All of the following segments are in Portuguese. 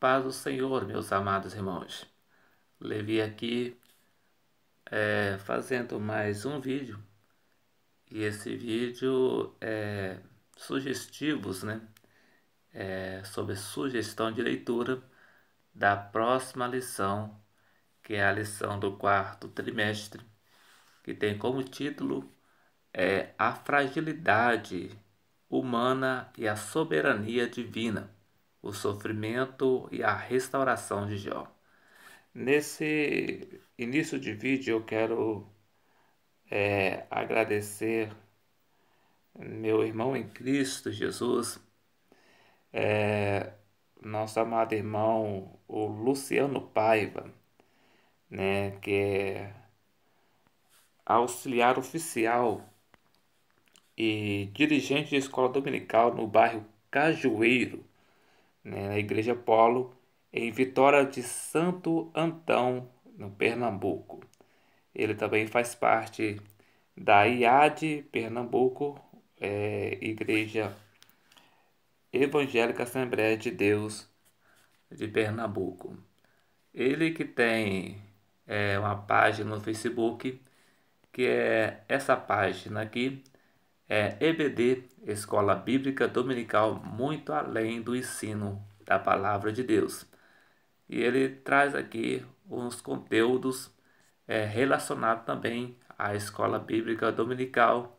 Paz do Senhor, meus amados irmãos. Levi aqui é, fazendo mais um vídeo. E esse vídeo é sugestivos, né? É, sobre sugestão de leitura da próxima lição, que é a lição do quarto trimestre, que tem como título é, A Fragilidade Humana e a Soberania Divina o sofrimento e a restauração de Jó. Nesse início de vídeo, eu quero é, agradecer meu irmão em Cristo Jesus, é, nosso amado irmão, o Luciano Paiva, né, que é auxiliar oficial e dirigente de escola dominical no bairro Cajueiro, né, na Igreja Polo, em Vitória de Santo Antão, no Pernambuco. Ele também faz parte da IAD Pernambuco, é, Igreja Evangélica Assembleia de Deus de Pernambuco. Ele que tem é, uma página no Facebook, que é essa página aqui, é EBD, Escola Bíblica Dominical, muito além do ensino da Palavra de Deus. E ele traz aqui uns conteúdos é, relacionados também à Escola Bíblica Dominical.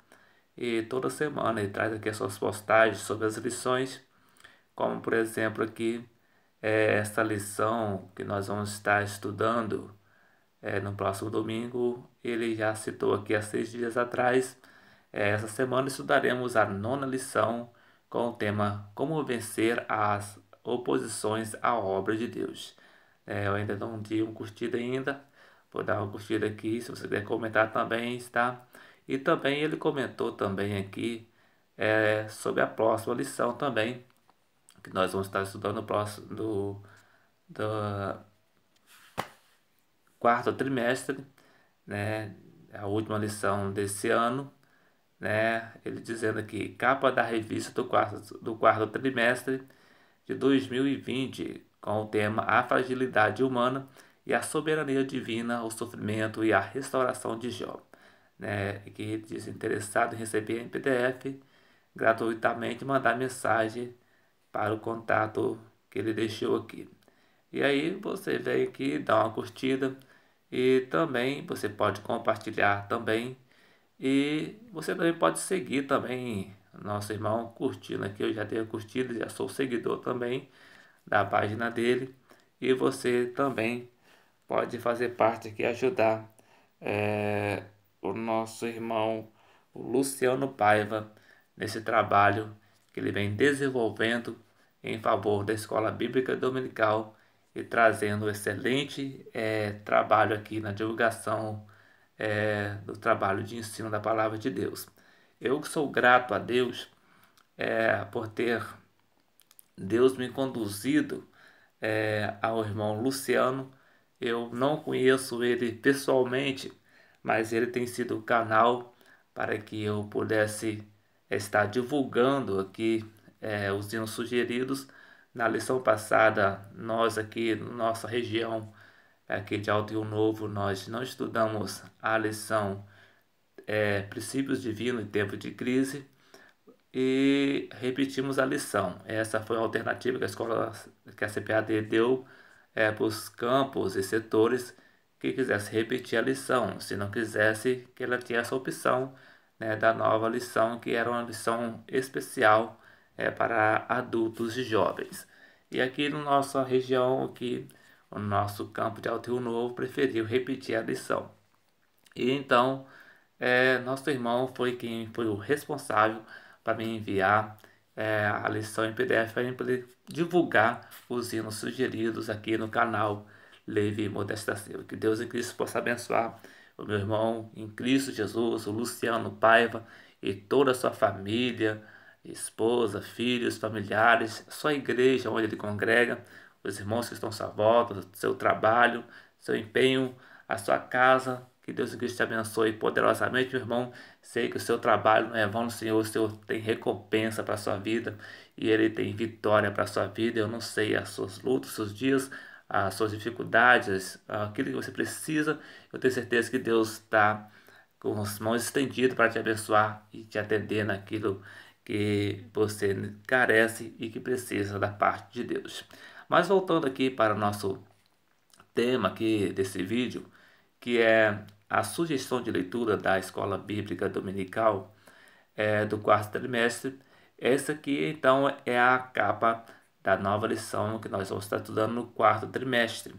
E toda semana ele traz aqui as suas postagens sobre as lições, como por exemplo aqui é, esta lição que nós vamos estar estudando é, no próximo domingo. Ele já citou aqui há seis dias atrás essa semana estudaremos a nona lição com o tema Como Vencer as Oposições à Obra de Deus. É, eu ainda não dei um curtida ainda, vou dar uma curtida aqui, se você quiser comentar também, está. E também ele comentou também aqui é, sobre a próxima lição também, que nós vamos estar estudando no próximo do, do quarto trimestre, né? A última lição desse ano né? Ele dizendo aqui, capa da revista do quarto, do quarto trimestre de 2020, com o tema A Fragilidade Humana e a Soberania Divina, o Sofrimento e a Restauração de Jó. Né? E que diz interessado em receber em PDF gratuitamente mandar mensagem para o contato que ele deixou aqui. E aí você vem aqui, dá uma curtida e também você pode compartilhar também e você também pode seguir também nosso irmão curtindo aqui, eu já tenho curtido, já sou seguidor também da página dele. E você também pode fazer parte aqui, ajudar é, o nosso irmão Luciano Paiva nesse trabalho que ele vem desenvolvendo em favor da Escola Bíblica Dominical e trazendo excelente é, trabalho aqui na divulgação é, do trabalho de ensino da palavra de Deus. Eu sou grato a Deus é, por ter Deus me conduzido é, ao irmão Luciano. Eu não conheço ele pessoalmente, mas ele tem sido o canal para que eu pudesse estar divulgando aqui é, os hinos sugeridos. Na lição passada, nós aqui, na nossa região, aqui de Alto e Novo, nós não estudamos a lição é, Princípios Divinos em Tempo de Crise e repetimos a lição. Essa foi a alternativa que a escola, que a CPAD deu é, para os campos e setores que quisesse repetir a lição. Se não quisesse, que ela tinha essa opção né, da nova lição, que era uma lição especial é, para adultos e jovens. E aqui na nossa região, aqui o nosso campo de Alto Novo preferiu repetir a lição. E então, é, nosso irmão foi quem foi o responsável para me enviar é, a lição em PDF para divulgar os hinos sugeridos aqui no canal leve Modesta Silva. Que Deus em Cristo possa abençoar o meu irmão em Cristo Jesus, o Luciano Paiva e toda a sua família, esposa, filhos, familiares, sua igreja onde ele congrega, os irmãos que estão à sua volta, seu trabalho, seu empenho, a sua casa. Que Deus Cristo te abençoe poderosamente, meu irmão. Sei que o seu trabalho não é vão no Senhor, o Senhor tem recompensa para a sua vida e Ele tem vitória para a sua vida. Eu não sei as suas lutas, os seus dias, as suas dificuldades, aquilo que você precisa. Eu tenho certeza que Deus está com as mãos estendidas para te abençoar e te atender naquilo que você carece e que precisa da parte de Deus. Mas voltando aqui para o nosso tema aqui desse vídeo, que é a sugestão de leitura da Escola Bíblica Dominical é, do quarto trimestre. Essa aqui, então, é a capa da nova lição que nós vamos estar estudando no quarto trimestre.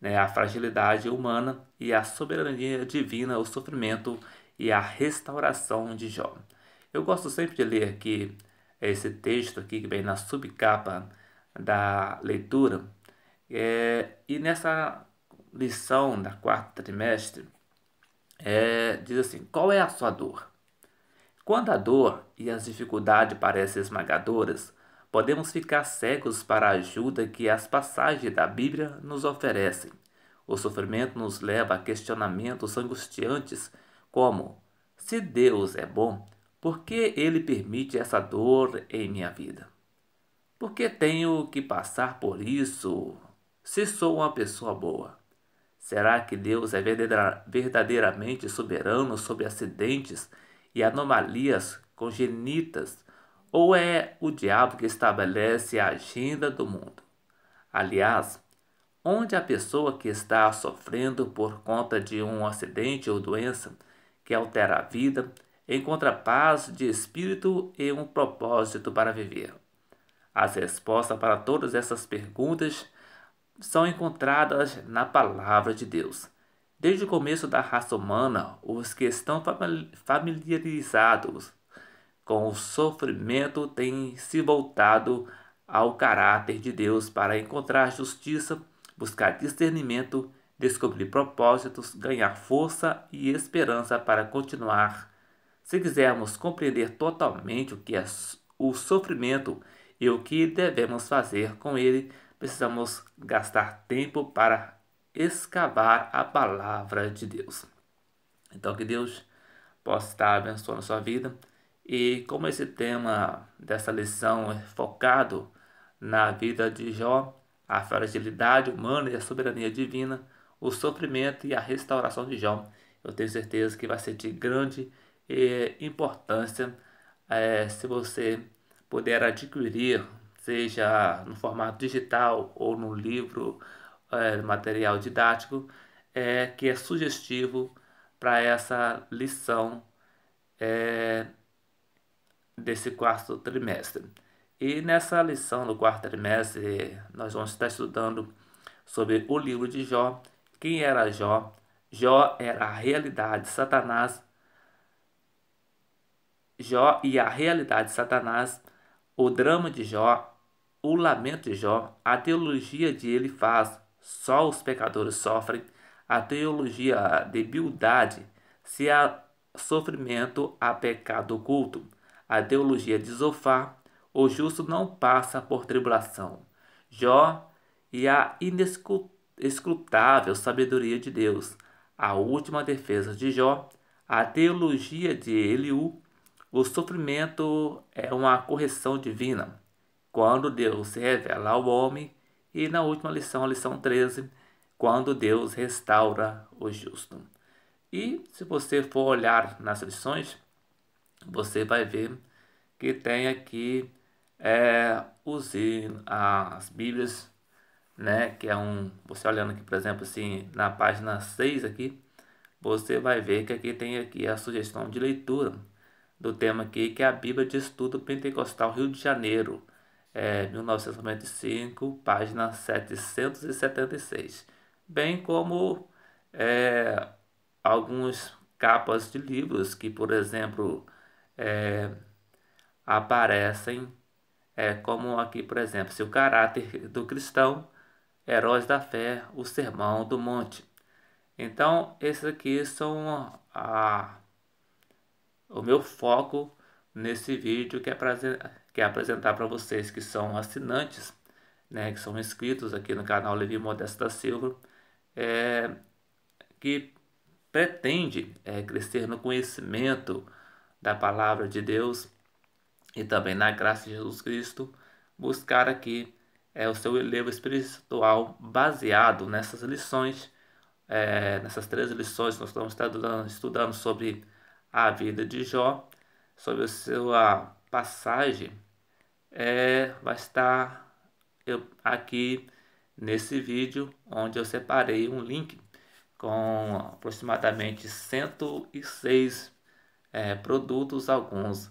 Né? A fragilidade humana e a soberania divina, o sofrimento e a restauração de Jó. Eu gosto sempre de ler aqui é, esse texto aqui que vem na subcapa da leitura. É, e nessa lição da quarta trimestre, é, diz assim: qual é a sua dor? Quando a dor e as dificuldades parecem esmagadoras, podemos ficar cegos para a ajuda que as passagens da Bíblia nos oferecem. O sofrimento nos leva a questionamentos angustiantes, como: se Deus é bom, por que ele permite essa dor em minha vida? Por que tenho que passar por isso? Se sou uma pessoa boa, será que Deus é verdadeiramente soberano sobre acidentes e anomalias congenitas? Ou é o diabo que estabelece a agenda do mundo? Aliás, onde a pessoa que está sofrendo por conta de um acidente ou doença que altera a vida encontra paz de espírito e um propósito para viver? As respostas para todas essas perguntas são encontradas na palavra de Deus. Desde o começo da raça humana, os que estão familiarizados com o sofrimento têm se voltado ao caráter de Deus para encontrar justiça, buscar discernimento, descobrir propósitos, ganhar força e esperança para continuar. Se quisermos compreender totalmente o que é o sofrimento e o que devemos fazer com ele, precisamos gastar tempo para escavar a palavra de Deus. Então, que Deus possa estar abençoando a sua vida. E como esse tema dessa lição é focado na vida de Jó, a fragilidade humana e a soberania divina, o sofrimento e a restauração de Jó, eu tenho certeza que vai ser de grande eh, importância é, se você poder adquirir, seja no formato digital ou no livro, é, material didático, é, que é sugestivo para essa lição é, desse quarto trimestre. E nessa lição do quarto trimestre, nós vamos estar estudando sobre o livro de Jó. Quem era Jó? Jó era a realidade Satanás. Jó e a realidade de Satanás o drama de Jó, o lamento de Jó, a teologia de ele faz só os pecadores sofrem, a teologia de Bildade, se há sofrimento, há pecado oculto, a teologia de Zofá, o justo não passa por tribulação, Jó e a inescrutável sabedoria de Deus, a última defesa de Jó, a teologia de Eliú, o sofrimento é uma correção divina. Quando Deus se revela ao homem, e na última lição, a lição 13, quando Deus restaura o justo. E se você for olhar nas lições, você vai ver que tem aqui é, os, as Bíblias, né, que é um, você olhando aqui, por exemplo, assim, na página 6 aqui, você vai ver que aqui tem aqui a sugestão de leitura do tema aqui, que é a Bíblia de Estudo Pentecostal Rio de Janeiro, é, 1995, página 776, bem como é, alguns capas de livros que, por exemplo, é, aparecem é, como aqui, por exemplo, se o caráter do cristão, heróis da fé, o sermão do monte. Então, esses aqui são a o meu foco nesse vídeo que é, que é apresentar para vocês que são assinantes, né, que são inscritos aqui no canal Levi Modesto da Silva, é, que pretende é, crescer no conhecimento da palavra de Deus e também na graça de Jesus Cristo, buscar aqui é, o seu elevo espiritual baseado nessas lições, é, nessas três lições que nós estamos estudando sobre a vida de Jó, sobre a sua passagem, é, vai estar eu, aqui nesse vídeo, onde eu separei um link com aproximadamente 106 é, produtos, alguns.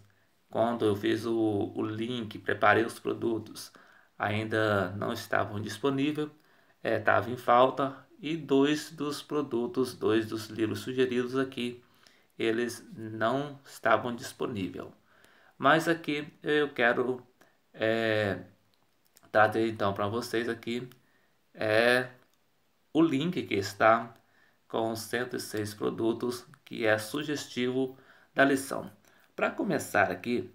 Quando eu fiz o, o link, preparei os produtos, ainda não estavam disponíveis, é, estava em falta, e dois dos produtos, dois dos livros sugeridos aqui eles não estavam disponíveis. Mas aqui eu quero é, trazer então para vocês aqui é o link que está com 106 produtos que é sugestivo da lição. Para começar aqui,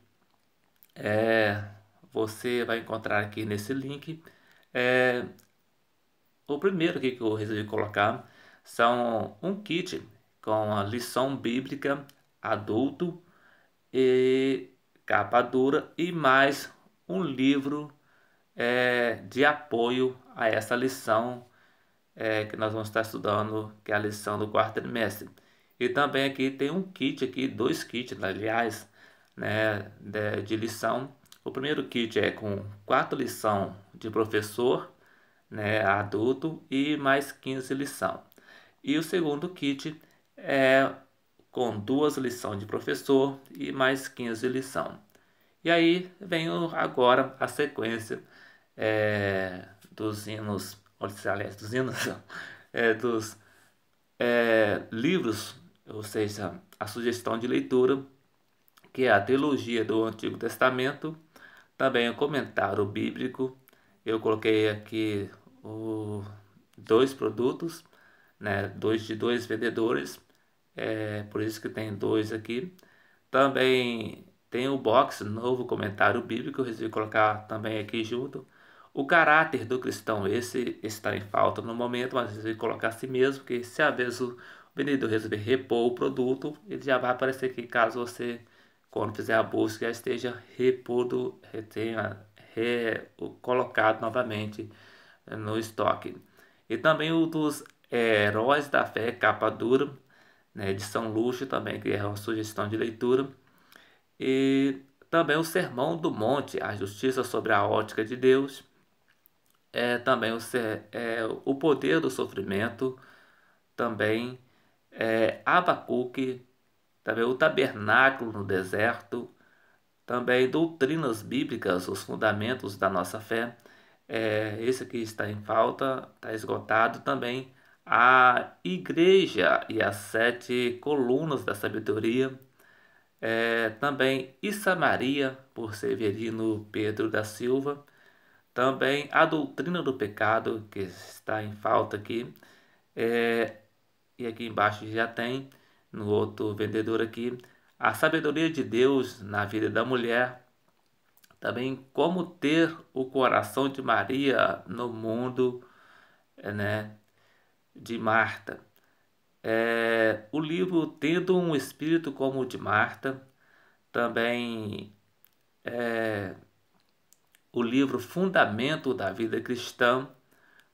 é, você vai encontrar aqui nesse link é, o primeiro que eu resolvi colocar são um kit com a lição bíblica adulto e capa dura e mais um livro é, de apoio a essa lição é, que nós vamos estar estudando, que é a lição do quarto trimestre. E também aqui tem um kit aqui, dois kits, aliás, né, de, de lição. O primeiro kit é com quatro lição de professor, né, adulto e mais 15 lição. E o segundo kit é, com duas lições de professor e mais 15 lições E aí vem agora a sequência é, dos hinos, aliás, dos hinos, é, dos é, livros, ou seja, a sugestão de leitura, que é a trilogia do Antigo Testamento, também o comentário bíblico. Eu coloquei aqui o, dois produtos, né, dois de dois vendedores é, por isso que tem dois aqui. Também tem o box, novo comentário bíblico, eu resolvi colocar também aqui junto. O caráter do cristão, esse está em falta no momento, mas resolvi colocar assim mesmo, porque se a vez o vendedor resolver repor o produto, ele já vai aparecer aqui caso você, quando fizer a busca, já esteja repondo, tenha re, colocado novamente eh, no estoque. E também o dos Heróis da Fé, capa dura, né, luxo também, que é uma sugestão de leitura. E também o Sermão do Monte, a justiça sobre a ótica de Deus. É também o, é, o poder do sofrimento, também é, Abacuque, também o tabernáculo no deserto, também doutrinas bíblicas, os fundamentos da nossa fé. É, esse aqui está em falta, está esgotado também a igreja e as sete colunas da sabedoria, é, também e Maria por Severino Pedro da Silva, também a doutrina do pecado, que está em falta aqui, é, e aqui embaixo já tem, no outro vendedor aqui, a sabedoria de Deus na vida da mulher, também como ter o coração de Maria no mundo, né? de Marta. É, o livro Tendo um Espírito como o de Marta, também é, o livro Fundamento da Vida Cristã,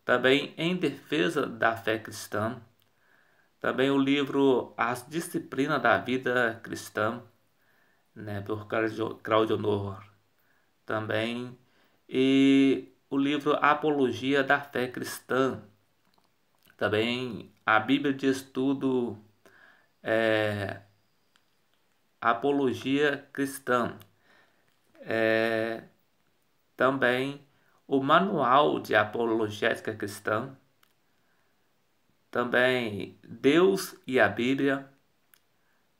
também Em Defesa da Fé Cristã, também o livro As Disciplinas da Vida Cristã, né, por Claudio Honor, também, e o livro Apologia da Fé Cristã, também a Bíblia de Estudo é, Apologia Cristã. É, também o Manual de Apologética Cristã. Também Deus e a Bíblia.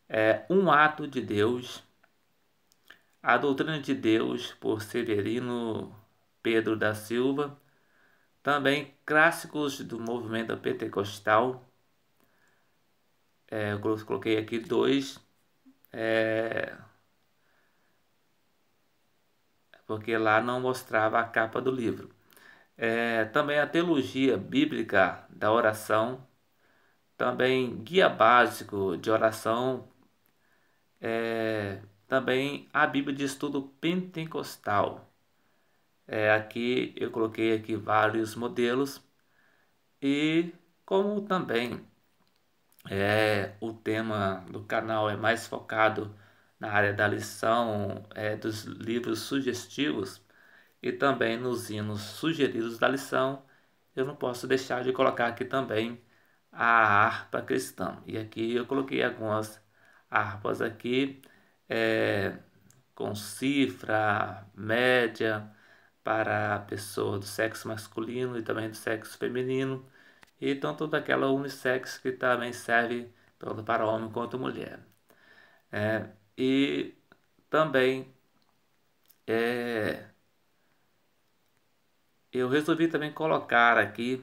É, um ato de Deus. A Doutrina de Deus, por Severino Pedro da Silva. Também clássicos do movimento pentecostal. É, eu coloquei aqui dois. É, porque lá não mostrava a capa do livro. É, também a teologia bíblica da oração, também guia básico de oração, é, também a Bíblia de estudo pentecostal. É, aqui eu coloquei aqui vários modelos e como também é, o tema do canal é mais focado na área da lição é, dos livros sugestivos e também nos hinos sugeridos da lição, eu não posso deixar de colocar aqui também a harpa cristã. E aqui eu coloquei algumas harpas aqui é, com cifra, média, para a pessoa do sexo masculino e também do sexo feminino, e então, tanto daquela unissex que também serve tanto para homem quanto mulher. É, e também é, eu resolvi também colocar aqui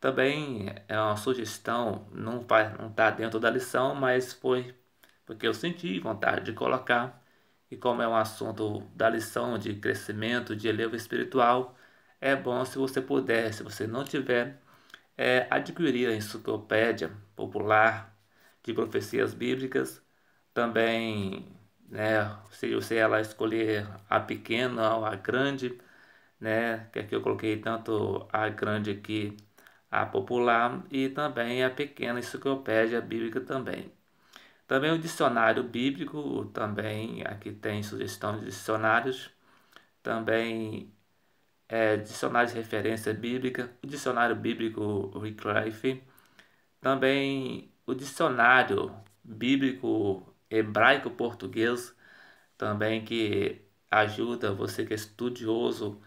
também é uma sugestão, não está não tá dentro da lição, mas foi porque eu senti vontade de colocar e como é um assunto da lição de crescimento, de elevo espiritual, é bom se você puder, se você não tiver, é adquirir a enciclopédia popular de profecias bíblicas, também, né, se você ela escolher a pequena ou a grande, né, que aqui é eu coloquei tanto a grande aqui, a popular e também a pequena enciclopédia bíblica também. Também o dicionário bíblico, também aqui tem sugestão de dicionários, também é, dicionários de referência bíblica, o dicionário bíblico Wycliffe, também o dicionário bíblico hebraico-português, também que ajuda você que é estudioso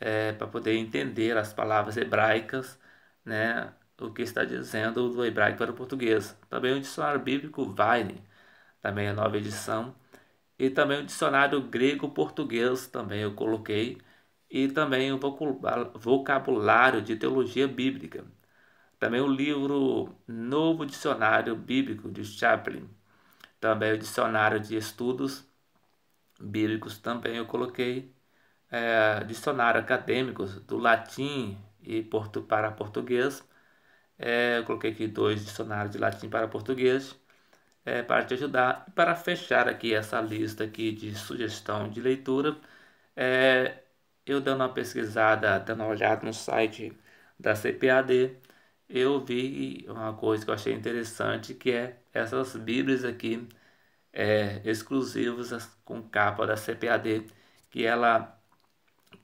é, para poder entender as palavras hebraicas, né? o que está dizendo do hebraico para o português. Também o dicionário bíblico Vine, também a é nova edição. E também o dicionário grego-português, também eu coloquei. E também o vocabulário de teologia bíblica. Também o livro Novo Dicionário Bíblico de Chaplin. Também o dicionário de estudos bíblicos também eu coloquei. É, dicionário acadêmicos do latim e portu para português é, eu coloquei aqui dois dicionários de latim para português é, para te ajudar. E para fechar aqui essa lista aqui de sugestão de leitura, é, eu dando uma pesquisada, dando uma olhada no site da CPAD, eu vi uma coisa que eu achei interessante, que é essas bíblias aqui é, exclusivas com capa da CPAD, que ela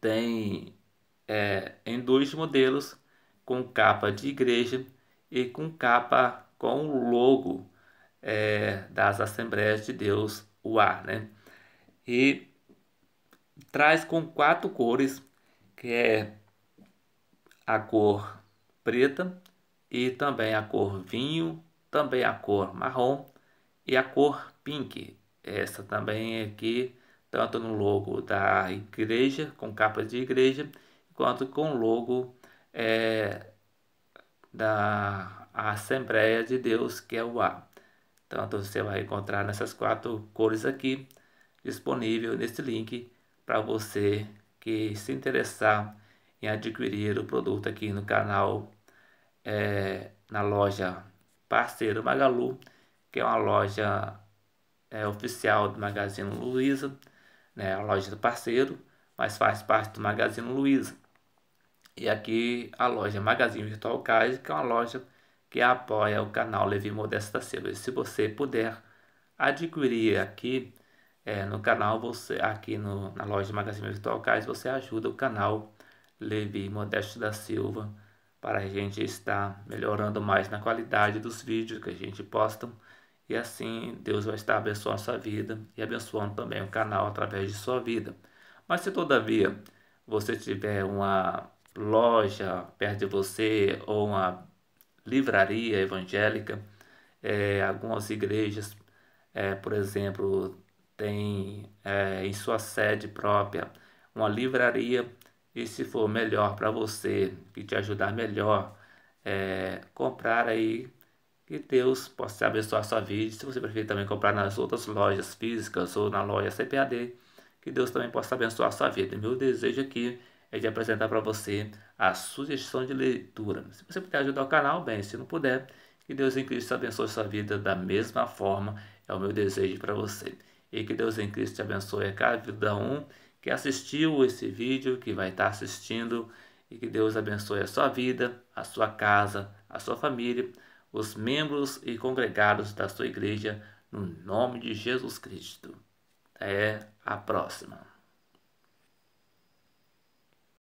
tem é, em dois modelos, com capa de igreja e com capa com o logo é, das Assembleias de Deus, o A, né? E traz com quatro cores, que é a cor preta e também a cor vinho, também a cor marrom e a cor pink. Essa também é aqui, tanto no logo da igreja, com capa de igreja, quanto com logo é, da Assembleia de Deus, que é o A. Então, então você vai encontrar nessas quatro cores aqui, disponível nesse link para você que se interessar em adquirir o produto aqui no canal, é, na loja Parceiro Magalu, que é uma loja é, oficial do Magazine Luiza, né, a loja do parceiro, mas faz parte do Magazine Luiza. E aqui a loja Magazine Virtual Case que é uma loja que apoia o canal Levi Modesto da Silva. E se você puder adquirir aqui é, no canal, você aqui no, na loja Magazine Virtual Case você ajuda o canal Levi Modesto da Silva para a gente estar melhorando mais na qualidade dos vídeos que a gente posta. E assim Deus vai estar abençoando sua vida e abençoando também o canal através de sua vida. Mas se todavia você tiver uma loja perto de você ou uma livraria evangélica. É, algumas igrejas, é, por exemplo, têm é, em sua sede própria uma livraria e se for melhor para você, que te ajudar melhor, é, comprar aí que Deus possa abençoar sua vida. Se você preferir também comprar nas outras lojas físicas ou na loja CPAD, que Deus também possa abençoar sua vida. Meu desejo aqui é é de apresentar para você a sugestão de leitura. Se você puder ajudar o canal, bem, se não puder, que Deus em Cristo abençoe sua vida da mesma forma, é o meu desejo para você. E que Deus em Cristo te abençoe a cada um que assistiu esse vídeo, que vai estar tá assistindo, e que Deus abençoe a sua vida, a sua casa, a sua família, os membros e congregados da sua igreja, no nome de Jesus Cristo. Até a próxima.